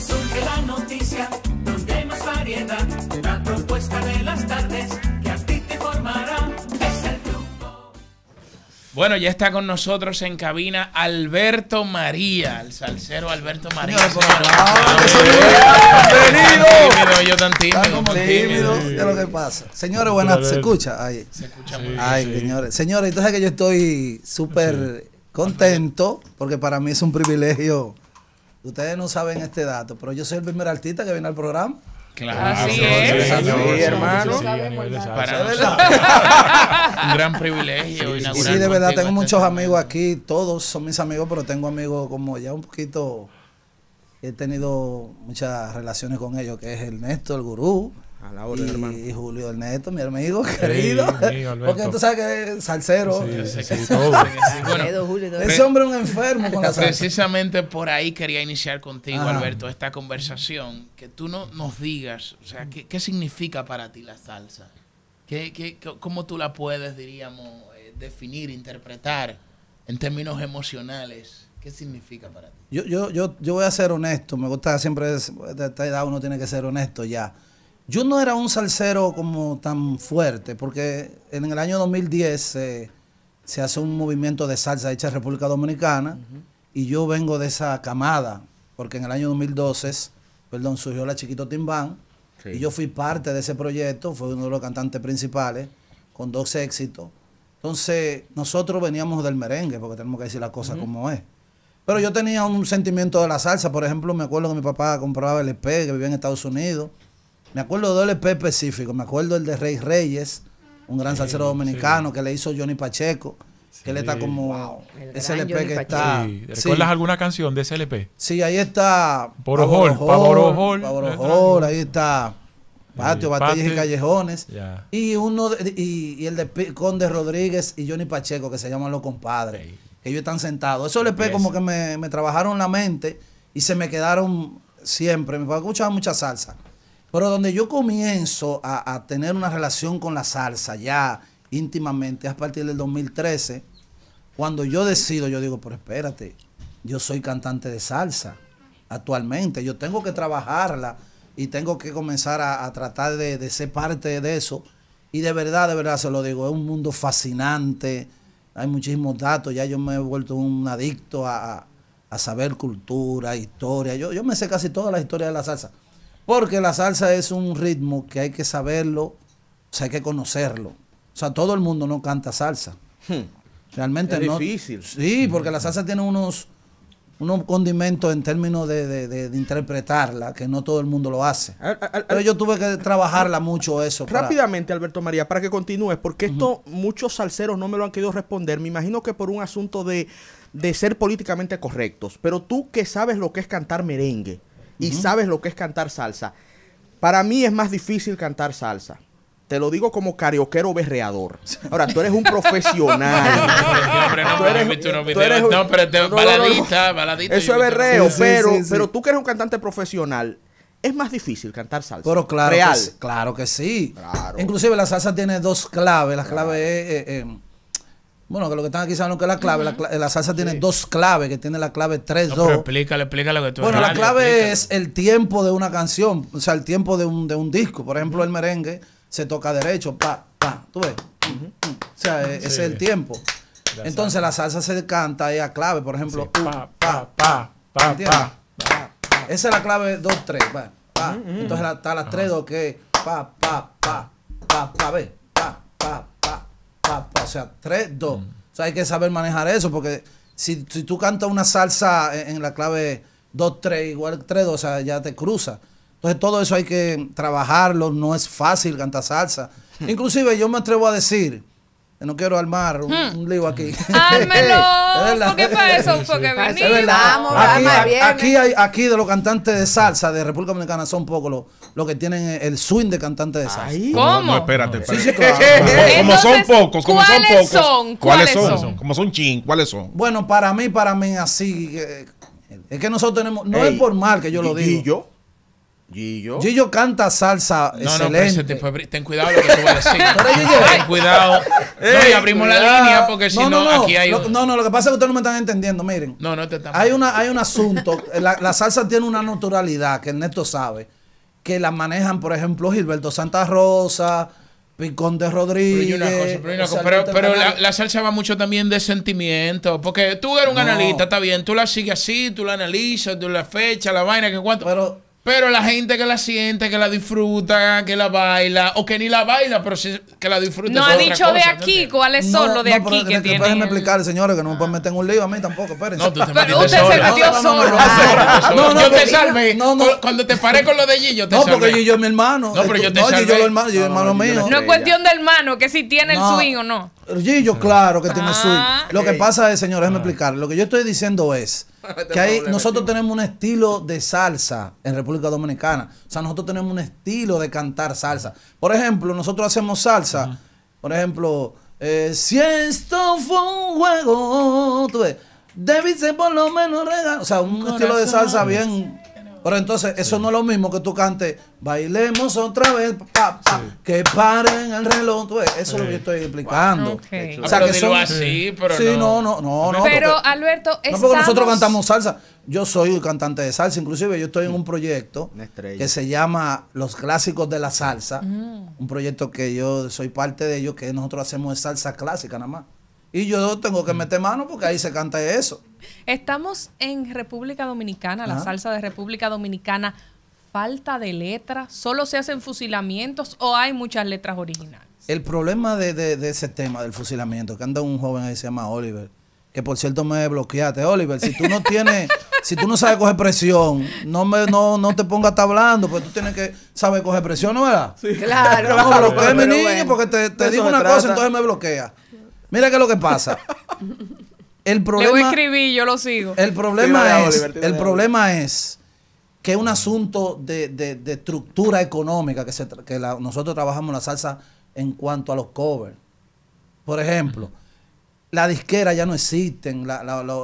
surge la noticia, donde más variedad, la propuesta de las tardes que a ti te formará es el grupo. Bueno, ya está con nosotros en cabina Alberto María, el salsero Alberto María. Bienvenido. Yo tan tímido. Está como tímido. ¿Qué es lo que pasa. Señores, buenas, ¿se escucha? Ay. Se escucha sí, muy Ay, señores. Señores, entonces que yo estoy súper contento porque para mí es un privilegio Ustedes no saben este dato, pero yo soy el primer artista que viene al programa. Claro, Sí, hermano. un gran privilegio. sí, de verdad, tengo este muchos amigos aquí, todos son mis amigos, pero tengo amigos como ya un poquito, he tenido muchas relaciones con ellos, que es el Ernesto, el gurú, y hermano. Y Julio Ernesto, mi amigo querido. porque tú sabes que es salsero. es hombre un enfermo Precisamente por ahí quería iniciar contigo, Alberto, esta conversación. Que tú no, nos digas, o sea, ¿qué, significa para ti la salsa? ¿Qué, qué, ¿Cómo tú la puedes, diríamos, eh, definir, interpretar en términos emocionales? ¿Qué significa para ti? Yo, yo, yo, yo voy a ser honesto. Me gusta siempre, de esta edad uno tiene que ser honesto ya. Yo no era un salsero como tan fuerte, porque en el año 2010 se hace un movimiento de salsa hecha en República Dominicana y yo vengo de esa camada, porque en el año 2012, perdón, surgió la Chiquito Timbán y yo fui parte de ese proyecto, fue uno de los cantantes principales, con dos éxitos. Entonces, nosotros veníamos del merengue, porque tenemos que decir las cosas como es. Pero yo tenía un sentimiento de la salsa. Por ejemplo, me acuerdo que mi papá compraba el LP, e que vivía en Estados Unidos. Me acuerdo de LP específico, me acuerdo el de Rey Reyes, un gran salsero dominicano que le hizo Johnny Pacheco. Que le está como. Wow. Ese LP que está. ¿Recuerdas alguna canción de ese LP? Sí, ahí está. Ojol, Pavorojol. Pavorojol, ahí está. Patio, batallas y callejones. Y uno y, el de Conde Rodríguez y Johnny Pacheco, que se llaman Los Compadres. Ellos están sentados. Esos LP como que me, me trabajaron la mente y se me quedaron siempre. Me escuchaba mucha salsa. Pero donde yo comienzo a, tener una relación con la salsa ya íntimamente a partir del 2013, cuando yo decido, yo digo, pero espérate, yo soy cantante de salsa actualmente, yo tengo que trabajarla y tengo que comenzar a, tratar de, ser parte de eso. Y de verdad, de verdad se lo digo, es un mundo fascinante, hay muchísimos datos, ya yo me he vuelto un adicto a, saber cultura, historia, yo, yo me sé casi toda la historia de la salsa porque la salsa es un ritmo que hay que saberlo, o hay que conocerlo. O sea, todo el mundo no canta salsa. Hmm. Realmente es difícil. Sí, porque la salsa tiene unos, unos condimentos en términos de, interpretarla, que no todo el mundo lo hace. Pero yo tuve que trabajarla mucho eso. Rápidamente, Alberto María, para que continúes, porque esto muchos salseros no me lo han querido responder. Me imagino que por un asunto de, de ser políticamente correctos. Pero tú que sabes lo que es cantar merengue, y sabes lo que es cantar salsa. Para mí es más difícil cantar salsa. Te lo digo como carioquero berreador. Ahora, tú eres un profesional. No, pero baladita, baladita. Eso es berreo, pero, tú que eres un cantante profesional, es más difícil cantar salsa. Pero claro, claro que sí. Inclusive la salsa tiene dos claves. La clave es... Eh, eh, bueno, que lo que están aquí saben que la clave. la, salsa tiene dos claves, que tiene la clave 3, 2. Pero explícale, explícale lo que tú Bueno, la clave es el tiempo de una canción, o sea, el tiempo de un, disco. Por ejemplo, el merengue se toca derecho, pa, pa, tú ves. O sea, ese es el tiempo. Entonces la salsa se canta ahí a clave, por ejemplo, pa, pa, pa, pa, pa, Esa es la clave 2, 3, pa, pa. Entonces está la, 3, 2, que pa, pa, pa, pa, pa, pa, ve, pa, pa, o sea, tres, dos. Mm. O sea, hay que saber manejar eso, porque si, tú cantas una salsa en, en la clave 2, 3, igual 3, 2, o sea, ya te cruza. Entonces todo eso hay que trabajarlo, no es fácil cantar salsa. Inclusive yo me atrevo a decir no quiero armar un, hmm. lío aquí. Ármelo. qué para eso Porque venimos. Vamos, aquí, aquí, hay, aquí de los cantantes de salsa de República Dominicana son pocos los, que tienen el swing de cantantes de salsa. ¿Cómo? No, espérate. espérate. como son pocos, como son pocos. Son? ¿Cuáles, son? Como son chin, ¿cuáles son? Bueno, para mí, para mí así... Eh, es que nosotros tenemos... No es por mal que yo lo digo. ¿Y yo? Gillo. Gillo canta salsa no, excelente. No, pero ten cuidado lo que tú vas a decir. ten cuidado. no, y abrimos la línea porque si no, aquí hay... Lo, no, no, lo que pasa es que ustedes no me están entendiendo, miren. No, no te están... Hay, una, hay un asunto, eh, la, la, salsa tiene una naturalidad que Ernesto sabe, que la manejan, por ejemplo, Gilberto Santa Rosa... Picón de Rodríguez. Pero, pero, cosa, pero, la, salsa va mucho también de sentimiento. Porque tú eres un analista, está bien. Tú la sigues así, tú la analizas, tú la fecha, la vaina, que cuánto. Pero pero la gente que la siente, que la disfruta, que la baila, o que ni la baila, pero sí que la disfruta. No ha dicho de aquí cuáles son los de aquí que, No, tienen. Déjenme explicar, señores, que no me pueden meter en un lío a mí tampoco, espérense. No, tú te pero usted se metió solo. Yo te salvé. Cuando te paré con lo de Gillo, te salvé. No, porque Gillo es mi hermano. No, pero yo te salvé. Gillo es hermano, hermano mío. No es cuestión de hermano, que si tiene el swing o no. Gillo, claro que tiene ah. swing. Lo que pasa es, señores, déjenme explicar. Lo que yo estoy diciendo es que nosotros tenemos un estilo de salsa en República Dominicana. O sea, nosotros tenemos un estilo de cantar salsa. Por ejemplo, nosotros hacemos salsa. Por ejemplo, eh, si esto fue un juego, tú ves, debiste por lo menos regalar. O sea, un estilo de salsa bien pero entonces, eso no es lo mismo que tú cantes, bailemos otra vez, pa, pa, que paren el reloj. eso es lo que yo estoy explicando. O sea, que son, así, pero sí, no, no, no. no pero, porque, Alberto, No, porque nosotros cantamos salsa. Yo soy cantante de salsa. Inclusive, yo estoy en un proyecto que se llama Los Clásicos de la Salsa. Mm. Un proyecto que yo soy parte de ellos, que nosotros hacemos de salsa clásica nada más. Y yo tengo que mm. meter mano porque ahí se canta eso. Estamos en República Dominicana, la salsa de República Dominicana. ¿Falta de letras? ¿Solo se hacen fusilamientos o hay muchas letras originales? El problema de, de, ese tema del fusilamiento, que anda un joven ahí se llama Oliver, que por cierto me bloqueaste, Oliver, si tú no tienes, si tú no sabes coger presión, no me, no, no te pongas hablando porque tú tienes que saber coger presión, ¿no Sí. Claro. pero, me mi niño, porque te, te digo una cosa, entonces me bloquea. Mira qué es lo que pasa. El problema, yo lo sigo. El problema, es, el problema es que es un asunto de, estructura económica que, se, nosotros trabajamos la salsa en cuanto a los covers. Por ejemplo, la disquera ya no existen,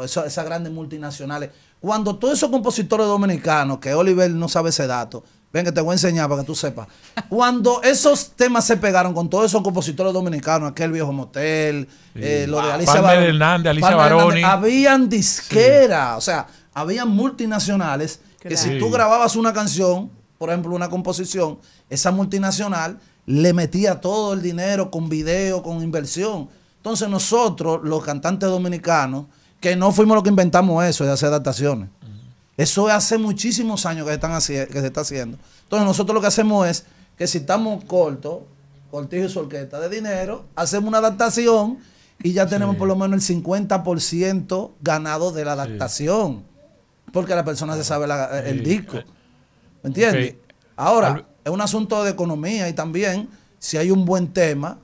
esas grandes multinacionales. Cuando todos esos compositores dominicanos, que Oliver no sabe ese dato, Ven que te voy a enseñar para que tú sepas. Cuando esos temas se pegaron con todos esos compositores dominicanos, aquel viejo motel, eh, lo de Alicia Hernández, Baroni. habían disqueras, o sea, habían multinacionales que si tú grababas una canción, por ejemplo, una composición, esa multinacional le metía todo el dinero con video, con inversión. Entonces nosotros, los cantantes dominicanos, que no fuimos los que inventamos eso de hacer adaptaciones. Eso hace muchísimos años que, se está haciendo. Entonces nosotros lo que hacemos es que si estamos cortos, cortijo y solqueta de dinero, hacemos una adaptación y ya tenemos por lo menos el 50% ganado de la adaptación. Porque la persona se sabe el disco. ¿Me entiendes? Ahora, es un asunto de economía y también si hay un buen tema,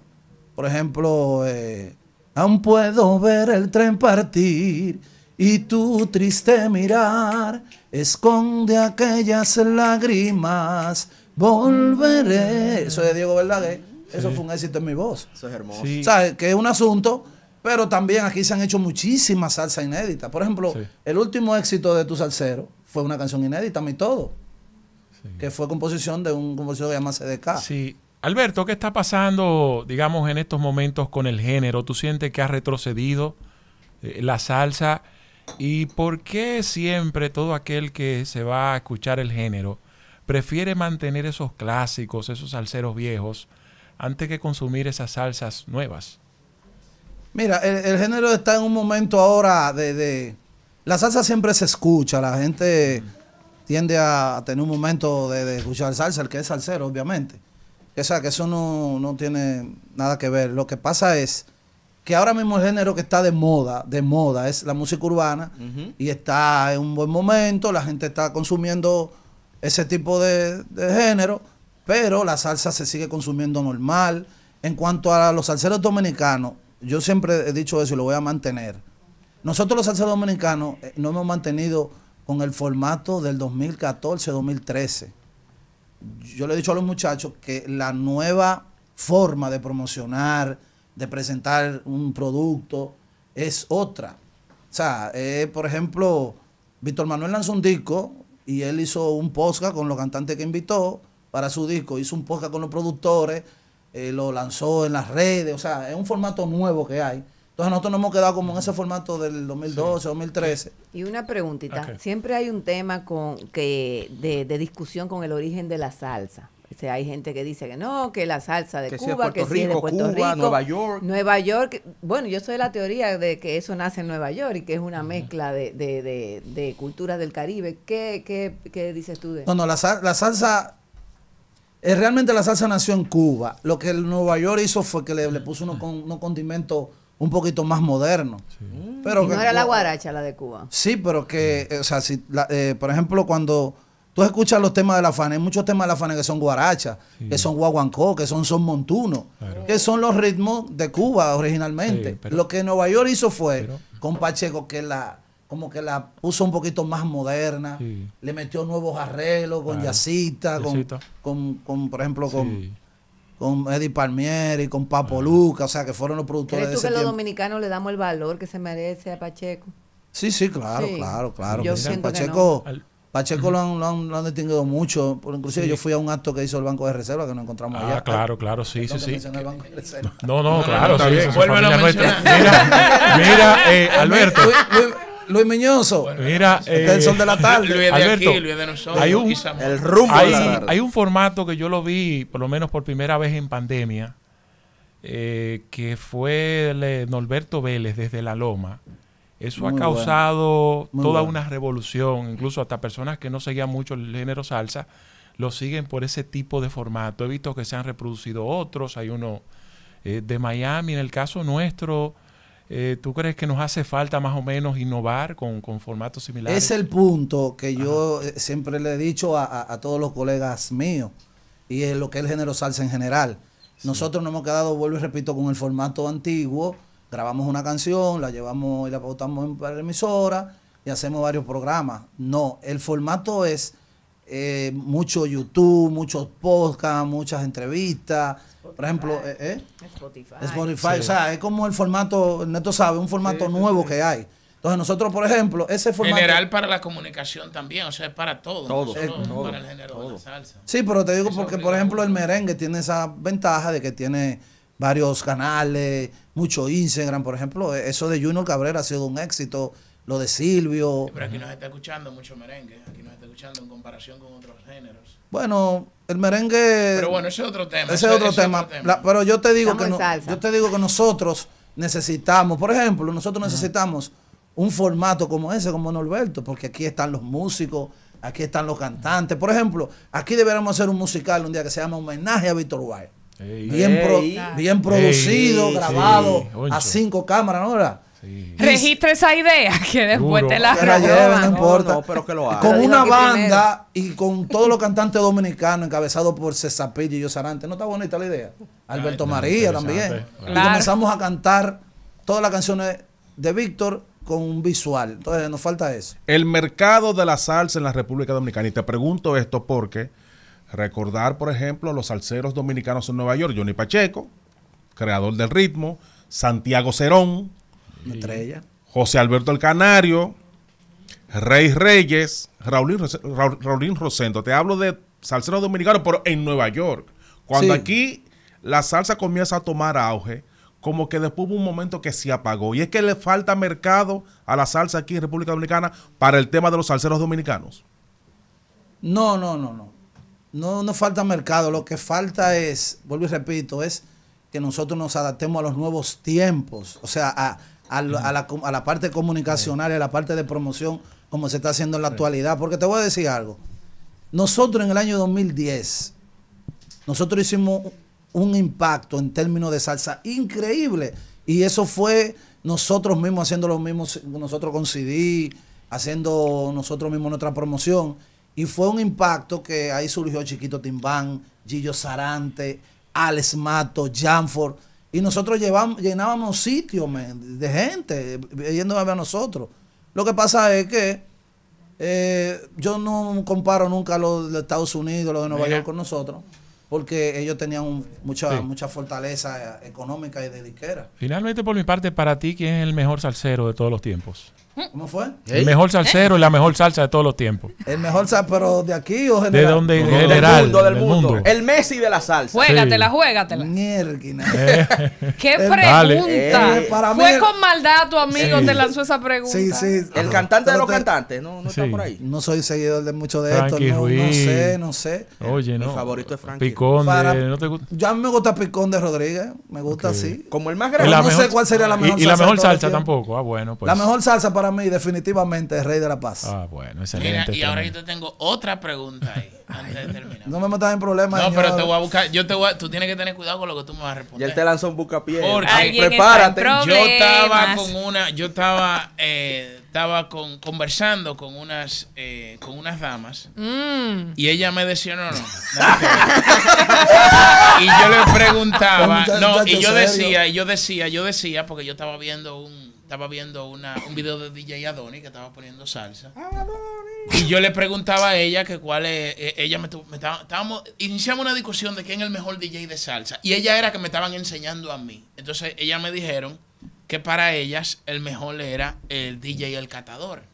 por ejemplo, eh, aún puedo ver el tren partir y tu triste mirar esconde aquellas lágrimas. Volveré. Eso de Diego Verdaguer. Eso fue un éxito en mi voz. Eso es hermoso. O sea, que es un asunto, pero también aquí se han hecho muchísimas salsa inéditas. Por ejemplo, el último éxito de Tu Salsero fue una canción inédita, Mi Todo. Que fue composición de un compositor que se llama CDK. Sí. Alberto, ¿qué está pasando, digamos, en estos momentos con el género? ¿Tú sientes que ha retrocedido eh, la salsa? ¿Y por qué siempre todo aquel que se va a escuchar el género prefiere mantener esos clásicos, esos salseros viejos, antes que consumir esas salsas nuevas? Mira, el, género está en un momento ahora de, La salsa siempre se escucha, la gente tiende a tener un momento de, escuchar salsa, el que es salsero, obviamente. O sea, que eso no tiene nada que ver. Lo que pasa es que ahora mismo el género que está de moda, de moda, es la música urbana y está en un buen momento, la gente está consumiendo ese tipo de, género, pero la salsa se sigue consumiendo normal. En cuanto a los salseros dominicanos, yo siempre he dicho eso y lo voy a mantener. Nosotros los salseros dominicanos eh, no hemos mantenido con el formato del 2014-2013. Yo le he dicho a los muchachos que la nueva forma de promocionar, de presentar un producto es otra. O sea, eh, por ejemplo, Víctor Manuel lanzó un disco y él hizo un podcast con los cantantes que invitó para su disco, hizo un podcast con los productores, eh, lo lanzó en las redes, o sea, es un formato nuevo que hay. Entonces nosotros nos hemos quedado como en ese formato del 2012, 2013. Y una preguntita, siempre hay un tema con que de, de discusión con el origen de la salsa hay gente que dice que no, que la salsa de Cuba, que sí de Puerto Rico, Nueva York. Bueno, yo soy de la teoría de que eso nace en Nueva York y que es una mezcla de, de, de, culturas del Caribe. ¿Qué, qué, qué dices tú de eso? No, no, la, la salsa eh, realmente la salsa nació en Cuba. Lo que el Nueva York hizo fue que le, puso unos, con, condimentos un poquito más modernos. Mm. Pero no era la guaracha la de Cuba. Sí, pero que, eh, o sea, si, eh, por ejemplo, cuando Tú escuchas los temas de la FANE, hay muchos temas de la FANE que son guaracha, que son guaguancó, que son son montuno, que son los ritmos de Cuba originalmente. lo que Nueva York hizo fue con Pacheco que la como que la puso un poquito más moderna, le metió nuevos arreglos con Yacita, con, por ejemplo con con Eddie Palmieri, con Papo Luca, o sea, que fueron los productores ¿Crees tú que los dominicanos le damos el valor que se merece a Pacheco? Sí, sí, claro, claro, claro. Yo siento Pacheco, que Pacheco lo han, lo, han, distinguido mucho. Por, inclusive yo fui a un acto que hizo el Banco de Reserva que no encontramos ah, allá. Ah, claro, claro, sí, sí, sí. No, no, claro, Vuelve sí, a Mira, mira eh, Alberto. Luis, Miñoso. mira, el eh, sol de la tarde. Luis de Alberto, aquí, Luis de nosotros. Hay un, el rumbo hay, un formato que yo lo vi, por lo menos por primera vez en pandemia, eh, que fue Norberto Vélez desde La Loma eso ha causado toda una revolución, incluso hasta personas que no seguían mucho el género salsa lo siguen por ese tipo de formato. He visto que se han reproducido otros, hay uno eh, de Miami, en el caso nuestro, eh, ¿tú crees que nos hace falta más o menos innovar con, con formatos similares? Es el punto que yo eh, siempre le he dicho a, todos los colegas míos, y es lo que es el género salsa en general. Nosotros nos hemos quedado, vuelvo y repito, con el formato antiguo grabamos una canción, la llevamos y la botamos en la emisora y hacemos varios programas. No, el formato es eh, mucho YouTube, muchos podcasts, muchas entrevistas. Por ejemplo, Spotify. Eh, eh. Spotify. O sea, es como el formato, Neto sabe, un formato nuevo que hay. Entonces nosotros, por ejemplo, ese formato... General para la comunicación también, o sea, es para todo. para el género de salsa. Sí, pero te digo porque, por ejemplo, el merengue tiene esa ventaja de que tiene varios canales, mucho Instagram, por ejemplo. E-, eso de Junior Cabrera ha sido un éxito. Lo de Silvio. Pero aquí nos está escuchando mucho merengue. Aquí nos está escuchando en comparación con otros géneros. Bueno, el merengue. Pero bueno, ese es otro tema. Ese, es otro tema. pero yo te digo que yo te digo que nosotros necesitamos, por ejemplo, nosotros necesitamos un formato como ese, como Norberto, porque aquí están los músicos, aquí están los cantantes. Por ejemplo, aquí deberíamos hacer un musical un día que se llama Homenaje a Víctor Guay bien, bien producido, grabado a cinco cámaras, ¿no? ¿verdad? Registra esa idea que después te la, la no importa. pero Con una banda y con todos los cantantes dominicanos encabezados por César y yo Sarante. ¿No está bonita la idea? Ah, Alberto María también. Y comenzamos a cantar todas las canciones de Víctor con un visual. Entonces nos falta eso. El mercado de la salsa en la República Dominicana. Y te pregunto esto porque Recordar, por ejemplo, los salseros dominicanos en Nueva York, Johnny Pacheco, creador del ritmo, Santiago Cerón, Estrella. José Alberto el Canario, Rey Reyes, Raulín, Rosendo. Te hablo de salseros dominicanos, pero en Nueva York. Cuando aquí la salsa comienza a tomar auge, como que después hubo un momento que se apagó. Y es que le falta mercado a la salsa aquí en República Dominicana para el tema de los salseros dominicanos. No, no, no, no no, no falta mercado, lo que falta es, vuelvo y repito, es que nosotros nos adaptemos a los nuevos tiempos, o sea, a, la, parte comunicacional, a la parte de promoción, como se está haciendo en la actualidad. Porque te voy a decir algo, nosotros en el año 2010, nosotros hicimos un impacto en términos de salsa increíble, y eso fue nosotros mismos haciendo los mismos, nosotros con CD, haciendo nosotros mismos nuestra promoción. Y fue un impacto que ahí surgió Chiquito Timbán, Gillo Sarante, Alex Mato, Janford. Y nosotros llenábamos sitios de gente yendo a ver a nosotros. Lo que pasa es que eh, yo no comparo nunca los de Estados Unidos, los de Nueva York con nosotros, porque ellos tenían mucha, mucha fortaleza eh, económica y de disquera. Finalmente, por mi parte, para ti, ¿quién es el mejor salsero de todos los tiempos? ¿Cómo fue? El mejor salsero y la mejor salsa de todos los tiempos. El mejor salsa, pero de aquí o general. De donde general. Del mundo, del, mundo. El Messi de la salsa. Juégatela, juégatela. Mierda. Eh. Qué pregunta. Eh, eh, fue con maldad tu amigo te lanzó esa pregunta. Sí, sí. El cantante de los cantantes, no, no está por ahí. No soy seguidor de mucho de esto. No, sé, no sé. Oye, no. Mi favorito es Frankie. Picón. De... ¿no te gusta? Yo a mí me gusta Picón de Rodríguez. Me gusta sí. así. Como el más grande. No sé cuál sería la mejor salsa. Y la mejor salsa tampoco. Ah, bueno, pues. La mejor salsa para para mí definitivamente es Rey de la Paz. Ah, bueno, excelente. Mira, y ahora yo te tengo otra pregunta ahí, antes de terminar. No me metas en problemas. No, pero te voy a buscar. Yo te voy a, tú tienes que tener cuidado con lo que tú me vas a responder. Y él te lanzó un buscapié. Porque prepárate. Yo estaba con una, yo estaba, eh, estaba con, conversando con unas, eh, con unas damas mm. y ella me decía no, no. y yo le preguntaba, no, y yo decía, yo decía, yo decía, porque yo estaba viendo un estaba viendo una, un video de DJ Adoni que estaba poniendo salsa. Y yo le preguntaba a ella que cuál es. Eh, ella me, me estábamos, iniciamos una discusión de quién es el mejor DJ de salsa. Y ella era que me estaban enseñando a mí. Entonces, ella me dijeron que para ellas el mejor era el DJ El Catador.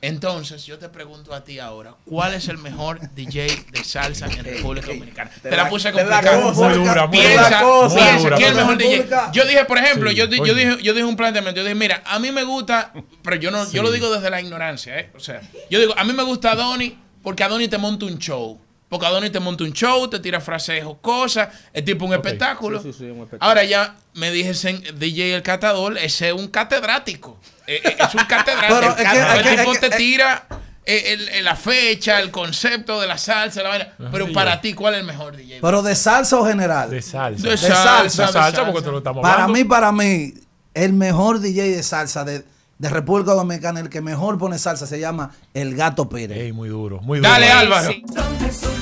Entonces, yo te pregunto a ti ahora, ¿cuál es el mejor DJ de salsa en República Dominicana? Te la puse complicada. Muy dura, muy piensa, dura, piensa, ¿quién es el mejor DJ? Yo dije, por ejemplo, yo, yo, dije, yo dije un planteamiento, yo dije, mira, a mí me gusta, pero yo no, yo lo digo desde la ignorancia, ¿eh? O sea, yo digo, a mí me gusta Donny porque a Donny te monta un show. Porque Adonis te monta un show, te tira frases cosas. Es tipo un, espectáculo. Ahora ya me dije DJ el catador, ese es un catedrático. Eh, eh, es, un catedrático. el, el tipo te tira la fecha, el concepto de la salsa, la vaina. Ah, Pero para ti, ¿cuál es el mejor DJ? Pero de salsa o general. De salsa. De, salsa, porque te lo estamos Para mí, para mí, el mejor DJ de salsa de República Dominicana, el que mejor pone salsa se llama El Gato Pérez. muy duro, muy Dale, Álvaro.